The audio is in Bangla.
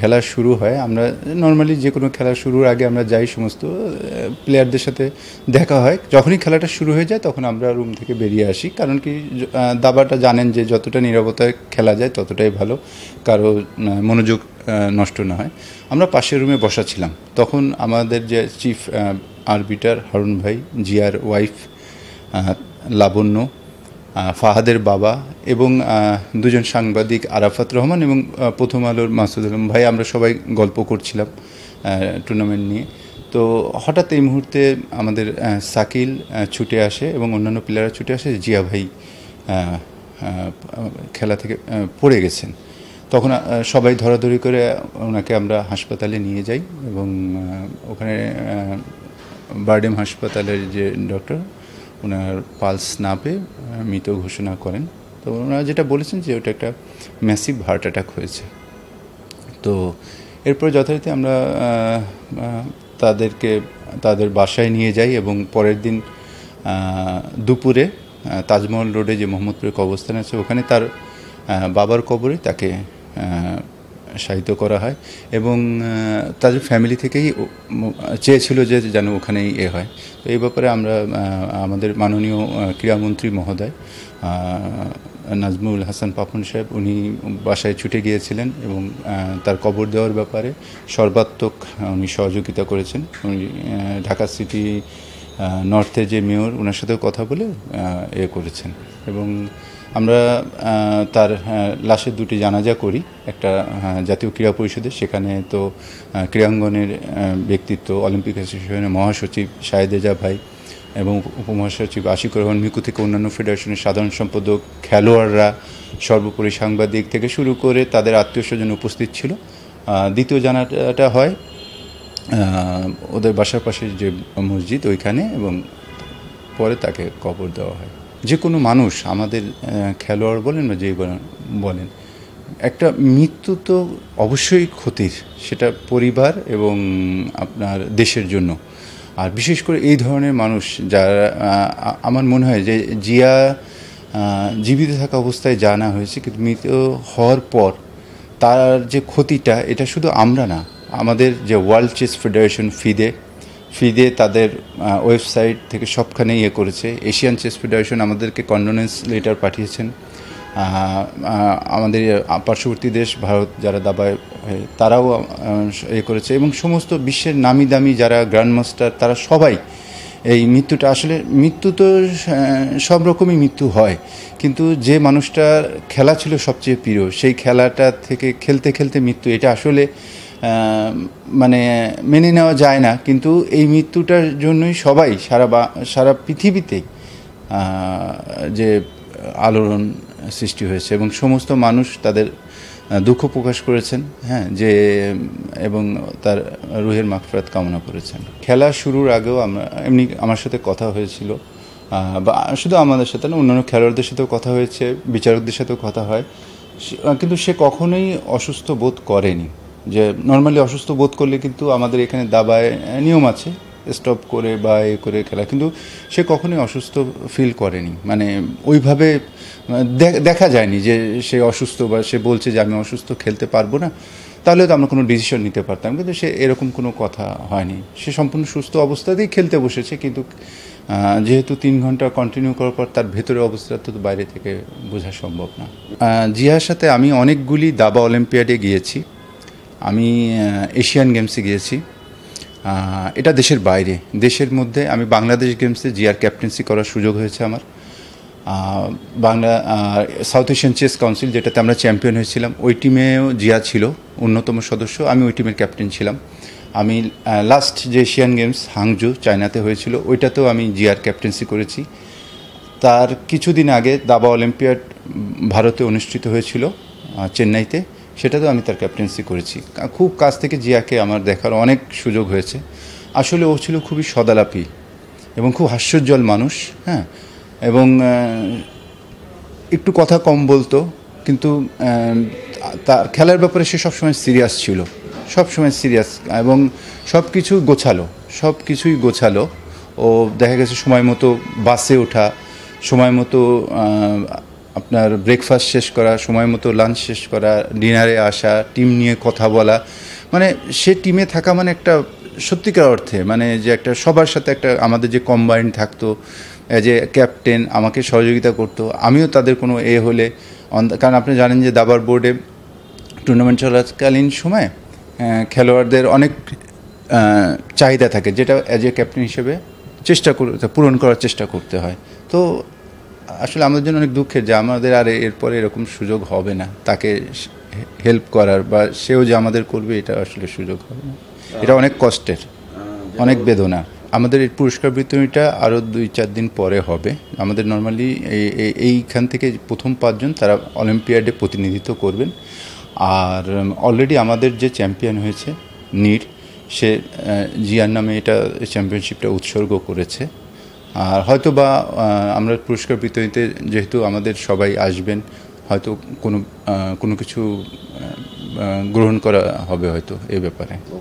খেলা শুরু হয় আমরা নর্মালি যে কোনো খেলা শুরুর আগে আমরা যাই সমস্ত প্লেয়ারদের সাথে দেখা হয় যখনই খেলাটা শুরু হয়ে যায় তখন আমরা রুম থেকে বেরিয়ে আসি কারণ কি দাবাটা জানেন যে যতটা নিরাপত্তায় খেলা যায় ততটাই ভালো কারো মনোযোগ নষ্ট না হয় আমরা পাশের রুমে বসা ছিলাম তখন আমাদের যে চিফ আরবিটার হারুন ভাই জিয়ার ওয়াইফ লাবণ্য ফাহাদের বাবা এবং দুজন সাংবাদিক আরাফাত রহমান এবং প্রথম আলোর মাসুদ আলম ভাই আমরা সবাই গল্প করছিলাম টুর্নামেন্ট নিয়ে তো হঠাৎ এই মুহূর্তে আমাদের সাকিল ছুটে আসে এবং অন্যান্য প্লেয়াররা ছুটে আসে জিয়া ভাই খেলা থেকে পড়ে গেছেন তখন সবাই ধরাধরি করে ওনাকে আমরা হাসপাতালে নিয়ে যাই এবং ওখানে বার্ডেম হাসপাতালের যে ডক্টর ওনার পালস না পেয়ে মৃত ঘোষণা করেন তো ওনারা যেটা বলেছেন যে ওটা একটা ম্যাসিভ হার্ট অ্যাটাক হয়েছে তো এরপর যথারীতি আমরা তাদেরকে তাদের বাসায় নিয়ে যাই এবং পরের দিন দুপুরে তাজমহল রোডে যে মোহাম্মদপুরের কবরস্থান আছে ওখানে তার বাবার কবরে তাকে সাহিত্য করা হয় এবং তাদের ফ্যামিলি থেকেই চেয়েছিল যে যেন ওখানেই এ হয় তো এই ব্যাপারে আমরা আমাদের মাননীয় ক্রীড়ামন্ত্রী মহোদয় নাজমুল হাসান পাপন সাহেব উনি বাসায় ছুটে গিয়েছিলেন এবং তার কবর দেওয়ার ব্যাপারে সর্বাত্মক উনি সহযোগিতা করেছেন উনি ঢাকা সিটি নর্থের যে মেয়র ওনার সাথেও কথা বলে এ করেছেন এবং আমরা তার লাশের দুটি জানাজা করি একটা জাতীয় ক্রীড়া পরিষদে সেখানে তো ক্রীড়াঙ্গনের ব্যক্তিত্ব অলিম্পিক অ্যাসোসিয়েশনের মহাসচিব শাহেদেজা ভাই এবং উপমহাসচিব আশিক রহমান মিকু থেকে অন্যান্য ফেডারেশনের সাধারণ সম্পাদক খেলোয়াড়রা সর্বোপরি সাংবাদিক থেকে শুরু করে তাদের আত্মীয় স্বজন উপস্থিত ছিল দ্বিতীয় জানাটা হয় ওদের বাসার পাশে যে মসজিদ ওইখানে এবং পরে তাকে কবর দেওয়া হয় যে কোনো মানুষ আমাদের খেলোয়াড় বলেন বা যে বলেন একটা মৃত্যু তো অবশ্যই ক্ষতির সেটা পরিবার এবং আপনার দেশের জন্য আর বিশেষ করে এই ধরনের মানুষ যারা আমার মনে হয় যে জিয়া জীবিত থাকা অবস্থায় জানা হয়েছে কিন্তু মৃত হওয়ার পর তার যে ক্ষতিটা এটা শুধু আমরা না আমাদের যে ওয়ার্ল্ড চেস ফেডারেশন ফিদে দিয়ে তাদের ওয়েবসাইট থেকে সবখানে ইয়ে করেছে এশিয়ান চেস ফেডারেশন আমাদেরকে কন্ডোনেন্স লেটার পাঠিয়েছেন আমাদের পার্শ্ববর্তী দেশ ভারত যারা দাবায় তারাও এ ইয়ে করেছে এবং সমস্ত বিশ্বের নামি দামি যারা গ্র্যান্ডমাস্টার তারা সবাই এই মৃত্যুটা আসলে মৃত্যু তো সব রকমই মৃত্যু হয় কিন্তু যে মানুষটার খেলা ছিল সবচেয়ে প্রিয় সেই খেলাটা থেকে খেলতে খেলতে মৃত্যু এটা আসলে মানে মেনে নেওয়া যায় না কিন্তু এই মৃত্যুটার জন্যই সবাই সারা বা সারা পৃথিবীতেই যে আলোড়ন সৃষ্টি হয়েছে এবং সমস্ত মানুষ তাদের দুঃখ প্রকাশ করেছেন হ্যাঁ যে এবং তার রুহের মাফরাত কামনা করেছেন খেলা শুরুর আগেও আমরা এমনি আমার সাথে কথা হয়েছিল বা শুধু আমাদের সাথে না অন্যান্য খেলোয়াড়দের সাথেও কথা হয়েছে বিচারকদের সাথেও কথা হয় কিন্তু সে কখনোই অসুস্থ বোধ করেনি যে নর্মালি অসুস্থ বোধ করলে কিন্তু আমাদের এখানে দাবায় নিয়ম আছে স্টপ করে বা এ করে খেলা কিন্তু সে কখনোই অসুস্থ ফিল করেনি মানে ওইভাবে দেখা যায়নি যে সে অসুস্থ বা সে বলছে যে আমি অসুস্থ খেলতে পারবো না তাহলে তো আমরা কোনো ডিসিশন নিতে পারতাম কিন্তু সে এরকম কোনো কথা হয়নি সে সম্পূর্ণ সুস্থ অবস্থাতেই খেলতে বসেছে কিন্তু যেহেতু তিন ঘন্টা কন্টিনিউ করার পর তার ভেতরে অবস্থা তো বাইরে থেকে বোঝা সম্ভব না জিয়ার সাথে আমি অনেকগুলি দাবা অলিম্পিয়াডে গিয়েছি আমি এশিয়ান গেমসে গিয়েছি এটা দেশের বাইরে দেশের মধ্যে আমি বাংলাদেশ গেমসে জিআর ক্যাপ্টেন্সি করার সুযোগ হয়েছে আমার Bangla south Asian chess council যেটাতে আমরা চ্যাম্পিয়ন হয়েছিলাম ওই টিমেও জিয়া ছিল অন্যতম সদস্য আমি ওই টিমের ক্যাপ্টেন ছিলাম আমি লাস্ট যে এশিয়ান গেমস হাংজু চায়নাতে হয়েছিল ওইটাতেও আমি জিয়ার ক্যাপ্টেন্সি করেছি তার কিছুদিন আগে দাবা অলিম্পিয়াড ভারতে অনুষ্ঠিত হয়েছিল চেন্নাইতে সেটাতেও আমি তার ক্যাপ্টেন্সি করেছি খুব কাছ থেকে জিয়াকে আমার দেখার অনেক সুযোগ হয়েছে আসলে ও ছিল খুবই সদালাপি এবং খুব হাস্যজ্জ্বল মানুষ হ্যাঁ এবং একটু কথা কম বলতো কিন্তু তার খেলার ব্যাপারে সে সবসময় সিরিয়াস ছিল সবসময় সিরিয়াস এবং সব কিছু গোছালো সব কিছুই গোছালো ও দেখা গেছে সময় মতো বাসে ওঠা সময় মতো আপনার ব্রেকফাস্ট শেষ করা সময় মতো লাঞ্চ শেষ করা ডিনারে আসা টিম নিয়ে কথা বলা মানে সে টিমে থাকা মানে একটা সত্যিকার অর্থে মানে যে একটা সবার সাথে একটা আমাদের যে কম্বাইন থাকতো যে ক্যাপ্টেন আমাকে সহযোগিতা করতো আমিও তাদের কোনো এ হলে কারণ আপনি জানেন যে দাবার বোর্ডে টুর্নামেন্ট চলাকালীন সময় খেলোয়াড়দের অনেক চাহিদা থাকে যেটা অ্যাজ এ ক্যাপ্টেন হিসেবে চেষ্টা করতে পূরণ করার চেষ্টা করতে হয় তো আসলে আমাদের জন্য অনেক দুঃখের যে আমাদের আর এরপরে এরকম সুযোগ হবে না তাকে হেল্প করার বা সেও যে আমাদের করবে এটা আসলে সুযোগ হবে না এটা অনেক কষ্টের অনেক বেদনা আমাদের এই পুরস্কার বিতরণীটা আরও দুই চার দিন পরে হবে আমাদের নর্মালি এইখান থেকে প্রথম পাঁচজন তারা অলিম্পিয়াডে প্রতিনিধিত্ব করবেন আর অলরেডি আমাদের যে চ্যাম্পিয়ন হয়েছে নির সে জিয়ার নামে এটা চ্যাম্পিয়নশিপটা উৎসর্গ করেছে আর হয়তো বা আমরা পুরস্কার বিতরণীতে যেহেতু আমাদের সবাই আসবেন হয়তো কোনো কোনো কিছু গ্রহণ করা হবে হয়তো এ ব্যাপারে